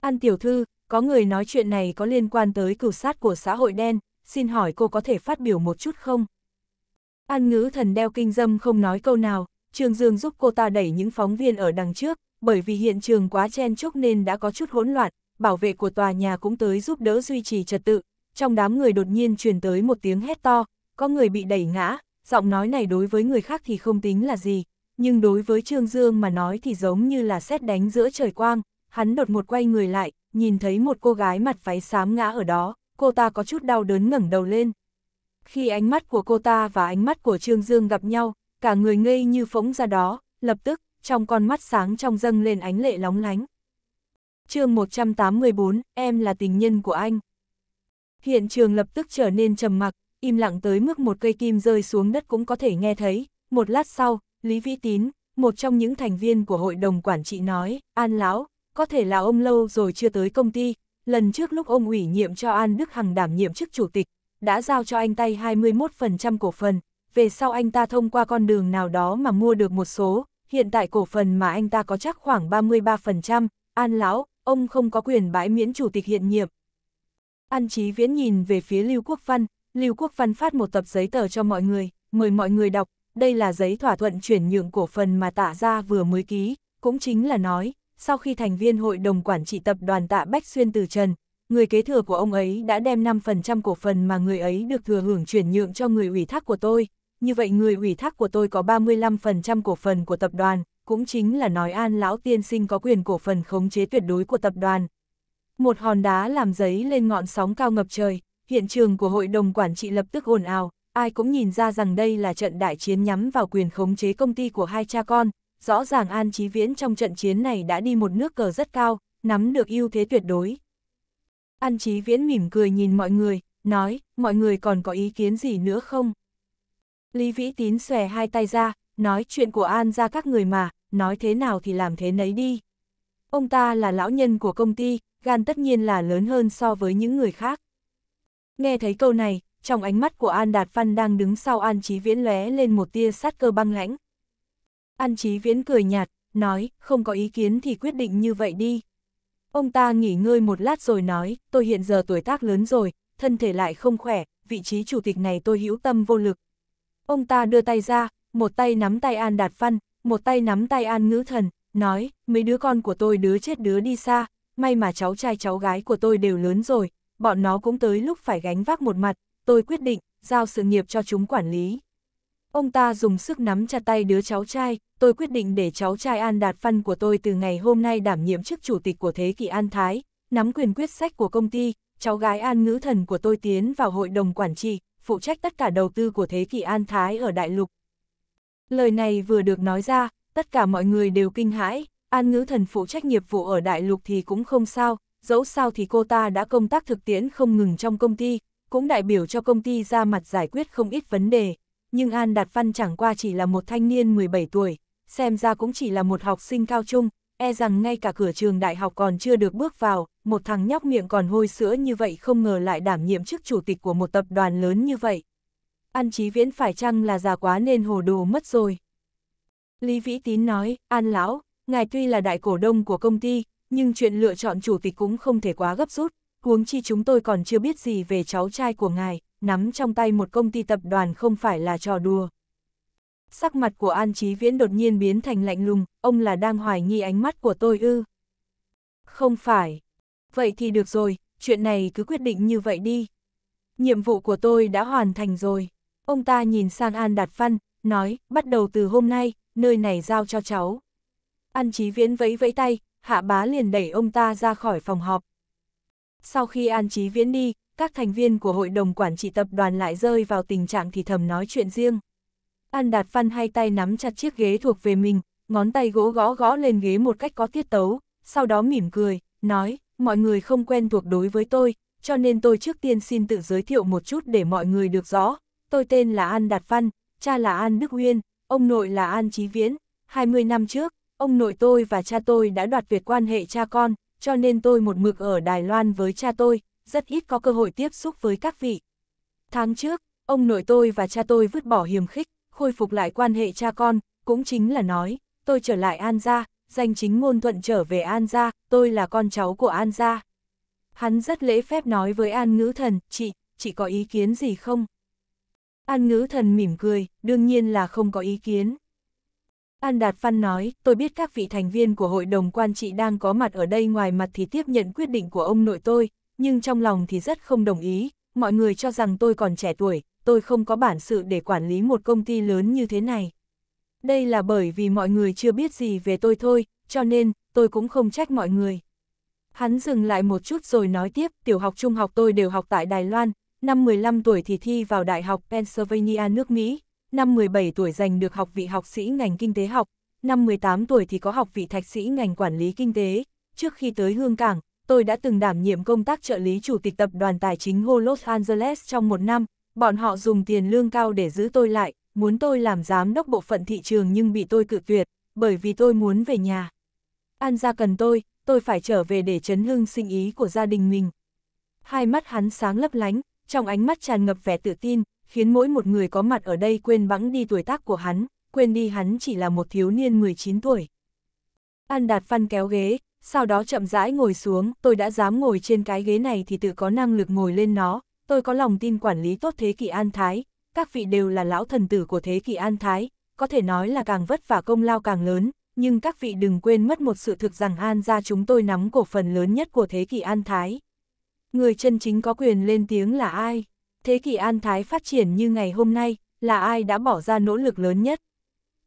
An tiểu thư, có người nói chuyện này có liên quan tới cửu sát của xã hội đen, xin hỏi cô có thể phát biểu một chút không? An ngữ thần đeo kinh dâm không nói câu nào, Trương Dương giúp cô ta đẩy những phóng viên ở đằng trước, bởi vì hiện trường quá chen chúc nên đã có chút hỗn loạn, bảo vệ của tòa nhà cũng tới giúp đỡ duy trì trật tự. Trong đám người đột nhiên truyền tới một tiếng hét to, có người bị đẩy ngã, giọng nói này đối với người khác thì không tính là gì, nhưng đối với Trương Dương mà nói thì giống như là xét đánh giữa trời quang, hắn đột một quay người lại, nhìn thấy một cô gái mặt váy xám ngã ở đó, cô ta có chút đau đớn ngẩng đầu lên. Khi ánh mắt của cô ta và ánh mắt của Trương Dương gặp nhau, cả người ngây như phóng ra đó, lập tức, trong con mắt sáng trong dâng lên ánh lệ lóng lánh. chương 184, em là tình nhân của anh. Hiện trường lập tức trở nên trầm mặc, im lặng tới mức một cây kim rơi xuống đất cũng có thể nghe thấy. Một lát sau, Lý Vĩ Tín, một trong những thành viên của hội đồng quản trị nói, An Lão, có thể là ông lâu rồi chưa tới công ty, lần trước lúc ông ủy nhiệm cho An Đức Hằng đảm nhiệm chức chủ tịch, đã giao cho anh tay 21% cổ phần, về sau anh ta thông qua con đường nào đó mà mua được một số, hiện tại cổ phần mà anh ta có chắc khoảng 33%, An Lão, ông không có quyền bãi miễn chủ tịch hiện nhiệm. An Chí Viễn nhìn về phía Lưu Quốc Văn, Lưu Quốc Văn phát một tập giấy tờ cho mọi người, mời mọi người đọc, đây là giấy thỏa thuận chuyển nhượng cổ phần mà tạ ra vừa mới ký, cũng chính là nói, sau khi thành viên hội đồng quản trị tập đoàn tạ Bách Xuyên từ trần, người kế thừa của ông ấy đã đem 5% cổ phần mà người ấy được thừa hưởng chuyển nhượng cho người ủy thác của tôi. Như vậy người ủy thác của tôi có 35% cổ phần của tập đoàn, cũng chính là nói An Lão Tiên Sinh có quyền cổ phần khống chế tuyệt đối của tập đoàn. Một hòn đá làm giấy lên ngọn sóng cao ngập trời, hiện trường của hội đồng quản trị lập tức ồn ào, ai cũng nhìn ra rằng đây là trận đại chiến nhắm vào quyền khống chế công ty của hai cha con, rõ ràng An Chí Viễn trong trận chiến này đã đi một nước cờ rất cao, nắm được ưu thế tuyệt đối. An Chí Viễn mỉm cười nhìn mọi người, nói, mọi người còn có ý kiến gì nữa không? Lý Vĩ Tín xòe hai tay ra, nói chuyện của An ra các người mà, nói thế nào thì làm thế nấy đi. Ông ta là lão nhân của công ty, gan tất nhiên là lớn hơn so với những người khác. Nghe thấy câu này, trong ánh mắt của An Đạt Văn đang đứng sau An Chí Viễn lóe lên một tia sát cơ băng lãnh, An Chí Viễn cười nhạt, nói, không có ý kiến thì quyết định như vậy đi. Ông ta nghỉ ngơi một lát rồi nói, tôi hiện giờ tuổi tác lớn rồi, thân thể lại không khỏe, vị trí chủ tịch này tôi hữu tâm vô lực. Ông ta đưa tay ra, một tay nắm tay An Đạt Văn, một tay nắm tay An Ngữ Thần, nói, mấy đứa con của tôi đứa chết đứa đi xa, may mà cháu trai cháu gái của tôi đều lớn rồi, bọn nó cũng tới lúc phải gánh vác một mặt, tôi quyết định, giao sự nghiệp cho chúng quản lý. Ông ta dùng sức nắm chặt tay đứa cháu trai, tôi quyết định để cháu trai An Đạt Phân của tôi từ ngày hôm nay đảm nhiệm chức chủ tịch của Thế kỷ An Thái, nắm quyền quyết sách của công ty, cháu gái An Ngữ Thần của tôi tiến vào hội đồng quản trị, phụ trách tất cả đầu tư của Thế kỷ An Thái ở Đại Lục. Lời này vừa được nói ra, tất cả mọi người đều kinh hãi, An Ngữ Thần phụ trách nghiệp vụ ở Đại Lục thì cũng không sao, dẫu sao thì cô ta đã công tác thực tiễn không ngừng trong công ty, cũng đại biểu cho công ty ra mặt giải quyết không ít vấn đề nhưng An Đạt Văn chẳng qua chỉ là một thanh niên 17 tuổi, xem ra cũng chỉ là một học sinh cao trung, e rằng ngay cả cửa trường đại học còn chưa được bước vào, một thằng nhóc miệng còn hôi sữa như vậy không ngờ lại đảm nhiệm chức chủ tịch của một tập đoàn lớn như vậy. An Chí Viễn phải chăng là già quá nên hồ đồ mất rồi. Lý Vĩ Tín nói, An Lão, ngài tuy là đại cổ đông của công ty, nhưng chuyện lựa chọn chủ tịch cũng không thể quá gấp rút, huống chi chúng tôi còn chưa biết gì về cháu trai của ngài, nắm trong tay một công ty tập đoàn không phải là trò đùa. Sắc mặt của An Chí Viễn đột nhiên biến thành lạnh lùng, ông là đang hoài nghi ánh mắt của tôi ư. Không phải. Vậy thì được rồi, chuyện này cứ quyết định như vậy đi. Nhiệm vụ của tôi đã hoàn thành rồi. Ông ta nhìn sang An Đạt Văn, nói, bắt đầu từ hôm nay, nơi này giao cho cháu. An Chí Viễn vẫy vẫy tay, hạ bá liền đẩy ông ta ra khỏi phòng họp. Sau khi An Chí Viễn đi, các thành viên của hội đồng quản trị tập đoàn lại rơi vào tình trạng thì thầm nói chuyện riêng. An Đạt Văn hai tay nắm chặt chiếc ghế thuộc về mình, ngón tay gỗ gõ gõ lên ghế một cách có tiết tấu, sau đó mỉm cười, nói, mọi người không quen thuộc đối với tôi, cho nên tôi trước tiên xin tự giới thiệu một chút để mọi người được rõ. Tôi tên là An Đạt Văn, cha là An Đức nguyên, ông nội là An Chí Viễn. 20 năm trước, ông nội tôi và cha tôi đã đoạt tuyệt quan hệ cha con, cho nên tôi một mực ở Đài Loan với cha tôi, rất ít có cơ hội tiếp xúc với các vị. Tháng trước, ông nội tôi và cha tôi vứt bỏ hiềm khích, khôi phục lại quan hệ cha con, cũng chính là nói, tôi trở lại An Gia, danh chính ngôn thuận trở về An Gia, tôi là con cháu của An Gia. Hắn rất lễ phép nói với An Ngữ Thần, chị, chị có ý kiến gì không? An Ngữ Thần mỉm cười, đương nhiên là không có ý kiến. An Đạt Phan nói, tôi biết các vị thành viên của hội đồng quan trị đang có mặt ở đây ngoài mặt thì tiếp nhận quyết định của ông nội tôi, nhưng trong lòng thì rất không đồng ý, mọi người cho rằng tôi còn trẻ tuổi, tôi không có bản sự để quản lý một công ty lớn như thế này. Đây là bởi vì mọi người chưa biết gì về tôi thôi, cho nên, tôi cũng không trách mọi người. Hắn dừng lại một chút rồi nói tiếp, tiểu học trung học tôi đều học tại Đài Loan, năm 15 tuổi thì thi vào Đại học Pennsylvania nước Mỹ, năm 17 tuổi giành được học vị học sĩ ngành kinh tế học, năm 18 tuổi thì có học vị thạc sĩ ngành quản lý kinh tế. Trước khi tới Hương Cảng, tôi đã từng đảm nhiệm công tác trợ lý chủ tịch tập đoàn tài chính Ho Los Angeles trong một năm, bọn họ dùng tiền lương cao để giữ tôi lại, muốn tôi làm giám đốc bộ phận thị trường nhưng bị tôi cự tuyệt, bởi vì tôi muốn về nhà. An gia cần tôi, tôi phải trở về để chấn hưng sinh ý của gia đình mình. Hai mắt hắn sáng lấp lánh, trong ánh mắt tràn ngập vẻ tự tin, khiến mỗi một người có mặt ở đây quên bẵng đi tuổi tác của hắn, quên đi hắn chỉ là một thiếu niên 19 tuổi. An Đạt Văn kéo ghế, sau đó chậm rãi ngồi xuống, tôi đã dám ngồi trên cái ghế này thì tự có năng lực ngồi lên nó, tôi có lòng tin quản lý tốt thế kỷ An Thái, các vị đều là lão thần tử của thế kỷ An Thái, có thể nói là càng vất vả công lao càng lớn, nhưng các vị đừng quên mất một sự thực rằng An gia chúng tôi nắm cổ phần lớn nhất của thế kỷ An Thái. Người chân chính có quyền lên tiếng là ai? Thế kỷ An Thái phát triển như ngày hôm nay, là ai đã bỏ ra nỗ lực lớn nhất?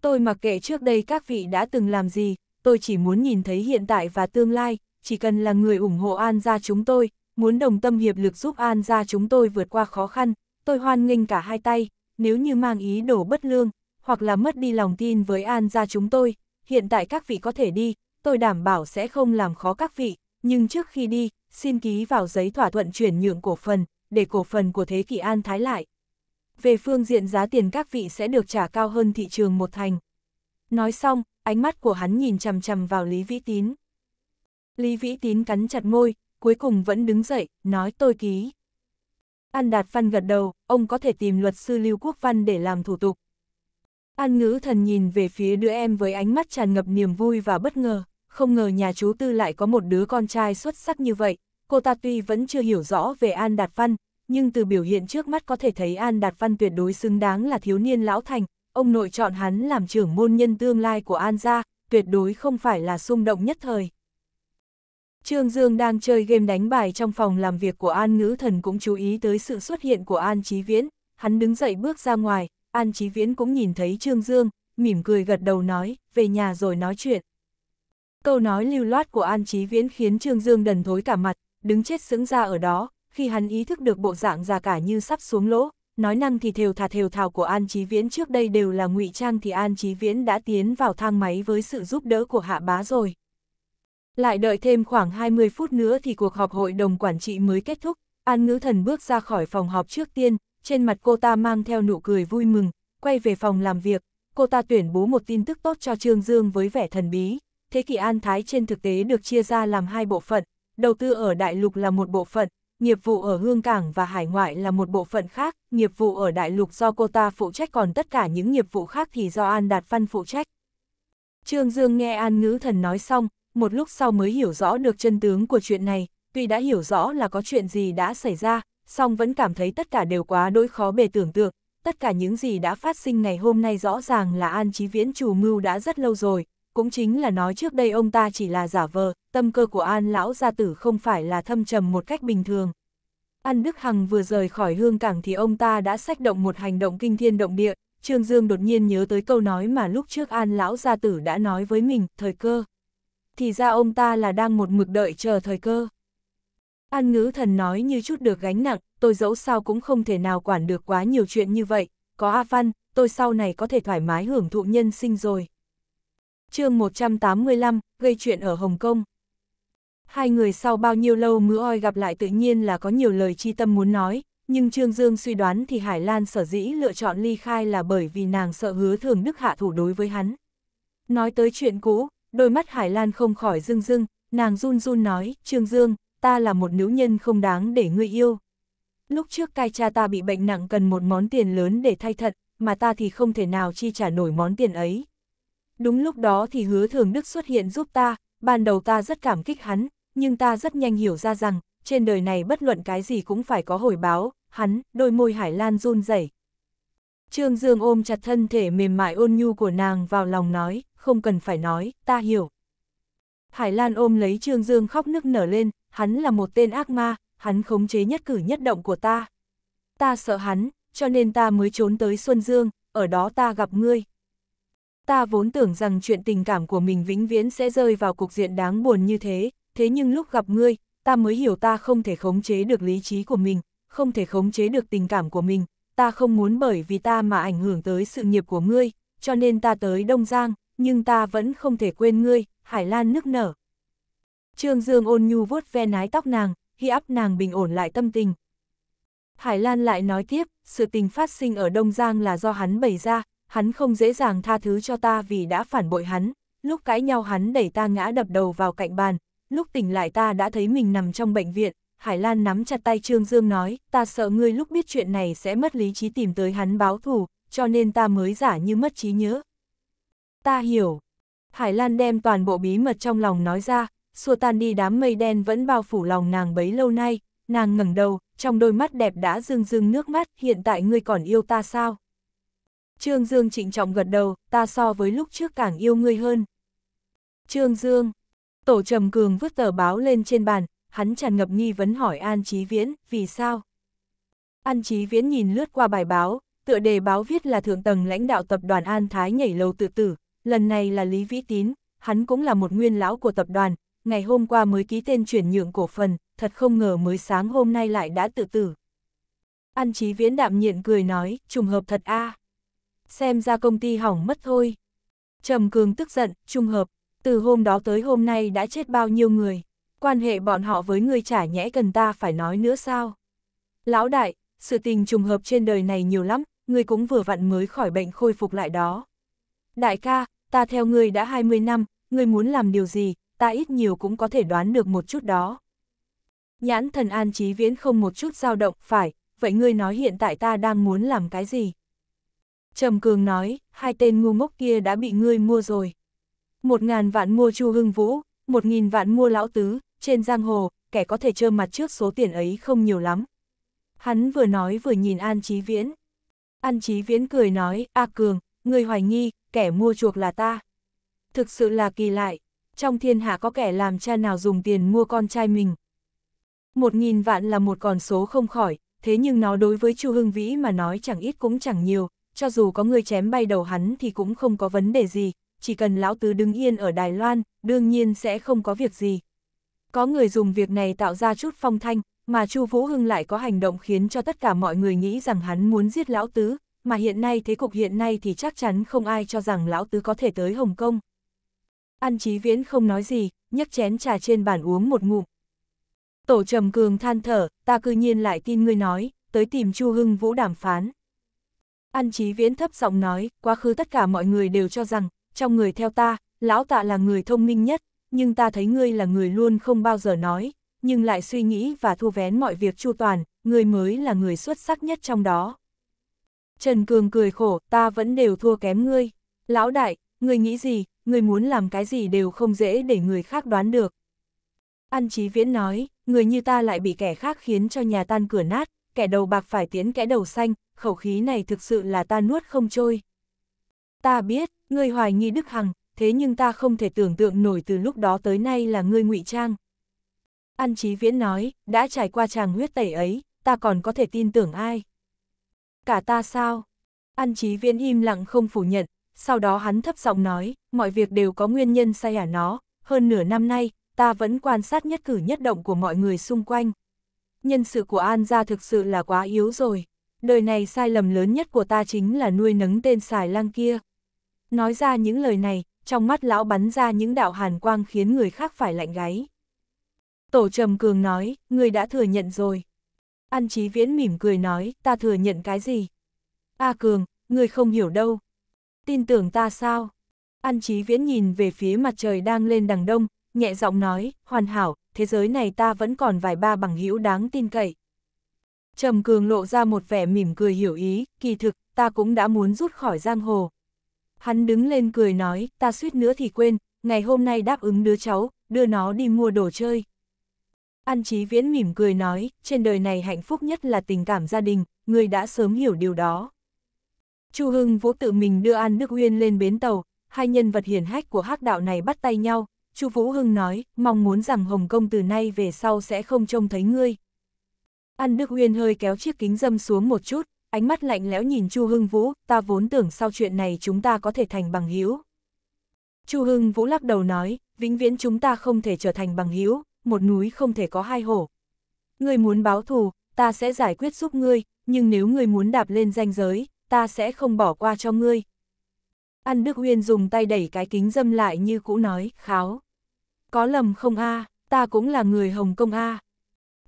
Tôi mặc kệ trước đây các vị đã từng làm gì, tôi chỉ muốn nhìn thấy hiện tại và tương lai, chỉ cần là người ủng hộ An gia chúng tôi, muốn đồng tâm hiệp lực giúp An gia chúng tôi vượt qua khó khăn, tôi hoan nghênh cả hai tay, nếu như mang ý đồ bất lương, hoặc là mất đi lòng tin với An gia chúng tôi, hiện tại các vị có thể đi, tôi đảm bảo sẽ không làm khó các vị, nhưng trước khi đi, xin ký vào giấy thỏa thuận chuyển nhượng cổ phần, để cổ phần của Thế kỷ An thái lại. Về phương diện giá tiền các vị sẽ được trả cao hơn thị trường một thành. Nói xong, ánh mắt của hắn nhìn chằm chằm vào Lý Vĩ Tín. Lý Vĩ Tín cắn chặt môi, cuối cùng vẫn đứng dậy, nói tôi ký. An Đạt Văn gật đầu, ông có thể tìm luật sư Lưu Quốc Văn để làm thủ tục. An ngữ thần nhìn về phía đứa em với ánh mắt tràn ngập niềm vui và bất ngờ, không ngờ nhà chú Tư lại có một đứa con trai xuất sắc như vậy. Cô ta tuy vẫn chưa hiểu rõ về An Đạt Văn, nhưng từ biểu hiện trước mắt có thể thấy An Đạt Văn tuyệt đối xứng đáng là thiếu niên lão thành, ông nội chọn hắn làm trưởng môn nhân tương lai của An gia, tuyệt đối không phải là xung động nhất thời. Trương Dương đang chơi game đánh bài trong phòng làm việc của An Ngữ Thần cũng chú ý tới sự xuất hiện của An Chí Viễn, hắn đứng dậy bước ra ngoài, An Chí Viễn cũng nhìn thấy Trương Dương, mỉm cười gật đầu nói, về nhà rồi nói chuyện. Câu nói lưu loát của An Chí Viễn khiến Trương Dương đần thối cả mặt, đứng chết xứng ra ở đó, khi hắn ý thức được bộ dạng già cả như sắp xuống lỗ, nói năng thì thều thà thều thào của An Chí Viễn trước đây đều là ngụy trang thì An Chí Viễn đã tiến vào thang máy với sự giúp đỡ của Hạ Bá rồi. Lại đợi thêm khoảng 20 phút nữa thì cuộc họp hội đồng quản trị mới kết thúc, An Ngữ Thần bước ra khỏi phòng họp trước tiên, trên mặt cô ta mang theo nụ cười vui mừng, quay về phòng làm việc, cô ta tuyển bố một tin tức tốt cho Trương Dương với vẻ thần bí. Thế kỷ An Thái trên thực tế được chia ra làm hai bộ phận, đầu tư ở đại lục là một bộ phận, nghiệp vụ ở hương cảng và hải ngoại là một bộ phận khác, nghiệp vụ ở đại lục do cô ta phụ trách còn tất cả những nghiệp vụ khác thì do An Đạt Văn phụ trách. Trương Dương nghe An Ngữ Thần nói xong, một lúc sau mới hiểu rõ được chân tướng của chuyện này, tuy đã hiểu rõ là có chuyện gì đã xảy ra, song vẫn cảm thấy tất cả đều quá đối khó bề tưởng tượng, tất cả những gì đã phát sinh ngày hôm nay rõ ràng là An Chí Viễn chủ mưu đã rất lâu rồi, cũng chính là nói trước đây ông ta chỉ là giả vờ, tâm cơ của An lão gia tử không phải là thâm trầm một cách bình thường. An Đức Hằng vừa rời khỏi hương cảng thì ông ta đã sách động một hành động kinh thiên động địa, Trương Dương đột nhiên nhớ tới câu nói mà lúc trước An lão gia tử đã nói với mình, thời cơ. Thì ra ông ta là đang một mực đợi chờ thời cơ. An ngữ thần nói như chút được gánh nặng, tôi dẫu sao cũng không thể nào quản được quá nhiều chuyện như vậy, có A Văn, tôi sau này có thể thoải mái hưởng thụ nhân sinh rồi chương 185, gây chuyện ở Hồng Kông. Hai người sau bao nhiêu lâu mứa oi gặp lại tự nhiên là có nhiều lời chi tâm muốn nói, nhưng Trương Dương suy đoán thì Hải Lan sở dĩ lựa chọn ly khai là bởi vì nàng sợ hứa thường đức hạ thủ đối với hắn. Nói tới chuyện cũ, đôi mắt Hải Lan không khỏi rưng rưng, nàng run run nói, Trương Dương, ta là một nữ nhân không đáng để ngươi yêu. Lúc trước cai cha ta bị bệnh nặng cần một món tiền lớn để thay thận, mà ta thì không thể nào chi trả nổi món tiền ấy. Đúng lúc đó thì hứa thường đức xuất hiện giúp ta, ban đầu ta rất cảm kích hắn, nhưng ta rất nhanh hiểu ra rằng, trên đời này bất luận cái gì cũng phải có hồi báo, hắn, đôi môi Hải Lan run rẩy. Trương Dương ôm chặt thân thể mềm mại ôn nhu của nàng vào lòng nói, không cần phải nói, ta hiểu. Hải Lan ôm lấy Trương Dương khóc nức nở lên, hắn là một tên ác ma, hắn khống chế nhất cử nhất động của ta. Ta sợ hắn, cho nên ta mới trốn tới Xuân Dương, ở đó ta gặp ngươi, ta vốn tưởng rằng chuyện tình cảm của mình vĩnh viễn sẽ rơi vào cục diện đáng buồn như thế, thế nhưng lúc gặp ngươi, ta mới hiểu ta không thể khống chế được lý trí của mình, không thể khống chế được tình cảm của mình, ta không muốn bởi vì ta mà ảnh hưởng tới sự nghiệp của ngươi, cho nên ta tới Đông Giang, nhưng ta vẫn không thể quên ngươi, Hải Lan nức nở. Trương Dương ôn nhu vuốt ve nái tóc nàng, hy áp nàng bình ổn lại tâm tình. Hải Lan lại nói tiếp, sự tình phát sinh ở Đông Giang là do hắn bày ra, hắn không dễ dàng tha thứ cho ta vì đã phản bội hắn, lúc cãi nhau hắn đẩy ta ngã đập đầu vào cạnh bàn, lúc tỉnh lại ta đã thấy mình nằm trong bệnh viện, Hải Lan nắm chặt tay Trương Dương nói, ta sợ ngươi lúc biết chuyện này sẽ mất lý trí tìm tới hắn báo thù, cho nên ta mới giả như mất trí nhớ. Ta hiểu. Hải Lan đem toàn bộ bí mật trong lòng nói ra, xua tan đi đám mây đen vẫn bao phủ lòng nàng bấy lâu nay, nàng ngẩng đầu, trong đôi mắt đẹp đã rưng rưng nước mắt, hiện tại ngươi còn yêu ta sao? Trương Dương trịnh trọng gật đầu, ta so với lúc trước càng yêu ngươi hơn. Trương Dương, tổ trầm cường vứt tờ báo lên trên bàn, hắn tràn ngập nghi vấn hỏi An Chí Viễn, vì sao? An Chí Viễn nhìn lướt qua bài báo, tựa đề báo viết là thượng tầng lãnh đạo tập đoàn An Thái nhảy lầu tự tử, lần này là Lý Vĩ Tín, hắn cũng là một nguyên lão của tập đoàn, ngày hôm qua mới ký tên chuyển nhượng cổ phần, thật không ngờ mới sáng hôm nay lại đã tự tử. An Chí Viễn đạm nhiện cười nói, trùng hợp thật a à xem ra công ty hỏng mất thôi. Trầm Cường tức giận, trung hợp, từ hôm đó tới hôm nay đã chết bao nhiêu người, quan hệ bọn họ với người trả nhẽ cần ta phải nói nữa sao? Lão đại, sự tình trùng hợp trên đời này nhiều lắm, người cũng vừa vặn mới khỏi bệnh khôi phục lại đó. Đại ca, ta theo người đã 20 năm, người muốn làm điều gì, ta ít nhiều cũng có thể đoán được một chút đó. Nhãn thần an trí viễn không một chút dao động, phải, vậy ngươi nói hiện tại ta đang muốn làm cái gì? Trầm Cường nói, hai tên ngu ngốc kia đã bị ngươi mua rồi. Một ngàn vạn mua Chu Hưng Vũ, một nghìn vạn mua Lão Tứ, trên giang hồ, kẻ có thể trơ mặt trước số tiền ấy không nhiều lắm. Hắn vừa nói vừa nhìn An Chí Viễn. An Chí Viễn cười nói, A Cường, ngươi hoài nghi, kẻ mua chuộc là ta. Thực sự là kỳ lại, trong thiên hạ có kẻ làm cha nào dùng tiền mua con trai mình. Một nghìn vạn là một con số không khỏi, thế nhưng nó đối với Chu Hưng Vĩ mà nói chẳng ít cũng chẳng nhiều, cho dù có người chém bay đầu hắn thì cũng không có vấn đề gì, chỉ cần lão tứ đứng yên ở Đài Loan, đương nhiên sẽ không có việc gì. Có người dùng việc này tạo ra chút phong thanh, mà Chu Vũ Hưng lại có hành động khiến cho tất cả mọi người nghĩ rằng hắn muốn giết lão tứ, mà hiện nay thế cục hiện nay thì chắc chắn không ai cho rằng lão tứ có thể tới Hồng Kông. An Chí Viễn không nói gì, nhấc chén trà trên bàn uống một ngụm. Tổ Trầm Cường than thở, ta cư nhiên lại tin ngươi nói, tới tìm Chu Hưng Vũ đàm phán. An Chí Viễn thấp giọng nói, quá khứ tất cả mọi người đều cho rằng, trong người theo ta, lão tạ là người thông minh nhất, nhưng ta thấy ngươi là người luôn không bao giờ nói, nhưng lại suy nghĩ và thu vén mọi việc chu toàn, ngươi mới là người xuất sắc nhất trong đó. Trần Cường cười khổ, ta vẫn đều thua kém ngươi. Lão đại, ngươi nghĩ gì, ngươi muốn làm cái gì đều không dễ để người khác đoán được. An Chí Viễn nói, người như ta lại bị kẻ khác khiến cho nhà tan cửa nát, kẻ đầu bạc phải tiến kẻ đầu xanh, khẩu khí này thực sự là ta nuốt không trôi. Ta biết, ngươi hoài nghi Đức Hằng, thế nhưng ta không thể tưởng tượng nổi từ lúc đó tới nay là ngươi ngụy trang. An Chí Viễn nói, đã trải qua chàng huyết tẩy ấy, ta còn có thể tin tưởng ai? Cả ta sao? An Chí Viễn im lặng không phủ nhận, sau đó hắn thấp giọng nói, mọi việc đều có nguyên nhân sai ả nó, hơn nửa năm nay, ta vẫn quan sát nhất cử nhất động của mọi người xung quanh. Nhân sự của An gia thực sự là quá yếu rồi đời này sai lầm lớn nhất của ta chính là nuôi nấng tên xài lang kia. Nói ra những lời này, trong mắt lão bắn ra những đạo hàn quang khiến người khác phải lạnh gáy. Tổ trầm cường nói, người đã thừa nhận rồi. An Chí Viễn mỉm cười nói, ta thừa nhận cái gì? A Cường, người không hiểu đâu. Tin tưởng ta sao? An Chí Viễn nhìn về phía mặt trời đang lên đằng đông, nhẹ giọng nói, hoàn hảo, thế giới này ta vẫn còn vài ba bằng hữu đáng tin cậy. Trầm Cường lộ ra một vẻ mỉm cười hiểu ý, kỳ thực, ta cũng đã muốn rút khỏi giang hồ. Hắn đứng lên cười nói, ta suýt nữa thì quên, ngày hôm nay đáp ứng đứa cháu, đưa nó đi mua đồ chơi. An Chí Viễn mỉm cười nói, trên đời này hạnh phúc nhất là tình cảm gia đình, người đã sớm hiểu điều đó. Chu Hưng vỗ tự mình đưa An Đức Uyên lên bến tàu, hai nhân vật hiển hách của hắc đạo này bắt tay nhau, Chu Vũ Hưng nói, mong muốn rằng Hồng Kông từ nay về sau sẽ không trông thấy ngươi. An Đức Huyên hơi kéo chiếc kính dâm xuống một chút, ánh mắt lạnh lẽo nhìn Chu Hưng Vũ, ta vốn tưởng sau chuyện này chúng ta có thể thành bằng hữu. Chu Hưng Vũ lắc đầu nói, vĩnh viễn chúng ta không thể trở thành bằng hữu, một núi không thể có hai hổ. Ngươi muốn báo thù, ta sẽ giải quyết giúp ngươi, nhưng nếu ngươi muốn đạp lên danh giới, ta sẽ không bỏ qua cho ngươi. An Đức Huyên dùng tay đẩy cái kính dâm lại như cũ nói, kháo. Có lầm không a ta cũng là người Hồng Kông a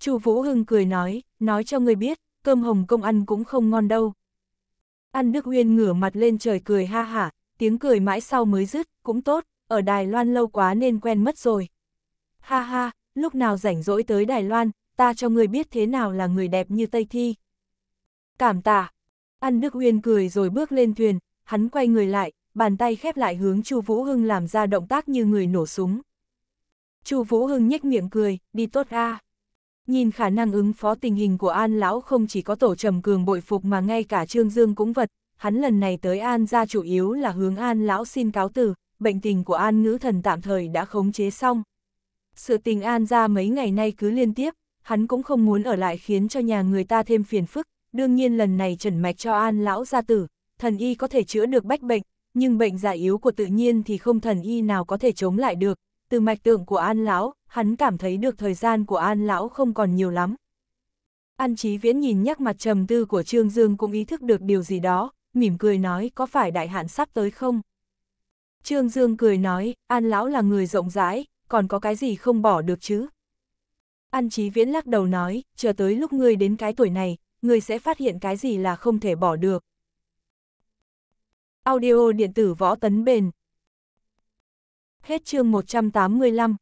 Chu Vũ Hưng cười nói, nói cho người biết, cơm Hồng Công ăn cũng không ngon đâu. Ăn Đức Uyên ngửa mặt lên trời cười ha hả, tiếng cười mãi sau mới dứt, cũng tốt, ở Đài Loan lâu quá nên quen mất rồi. Ha ha, lúc nào rảnh rỗi tới Đài Loan, ta cho người biết thế nào là người đẹp như Tây Thi. Cảm tạ. Ăn Đức Uyên cười rồi bước lên thuyền, hắn quay người lại, bàn tay khép lại hướng Chu Vũ Hưng làm ra động tác như người nổ súng. Chu Vũ Hưng nhếch miệng cười, đi tốt a. À. Nhìn khả năng ứng phó tình hình của An Lão không chỉ có tổ trầm cường bội phục mà ngay cả Trương Dương cũng vật, hắn lần này tới An ra chủ yếu là hướng An Lão xin cáo từ, bệnh tình của An ngữ thần tạm thời đã khống chế xong. Sự tình An ra mấy ngày nay cứ liên tiếp, hắn cũng không muốn ở lại khiến cho nhà người ta thêm phiền phức, đương nhiên lần này trần mạch cho An Lão ra tử, thần y có thể chữa được bách bệnh, nhưng bệnh giải yếu của tự nhiên thì không thần y nào có thể chống lại được, từ mạch tượng của An Lão, hắn cảm thấy được thời gian của An Lão không còn nhiều lắm. An Chí Viễn nhìn nhắc mặt trầm tư của Trương Dương cũng ý thức được điều gì đó, mỉm cười nói có phải đại hạn sắp tới không? Trương Dương cười nói, An Lão là người rộng rãi, còn có cái gì không bỏ được chứ? An Chí Viễn lắc đầu nói, chờ tới lúc ngươi đến cái tuổi này, ngươi sẽ phát hiện cái gì là không thể bỏ được. Audio điện tử võ tấn bền Hết chương 185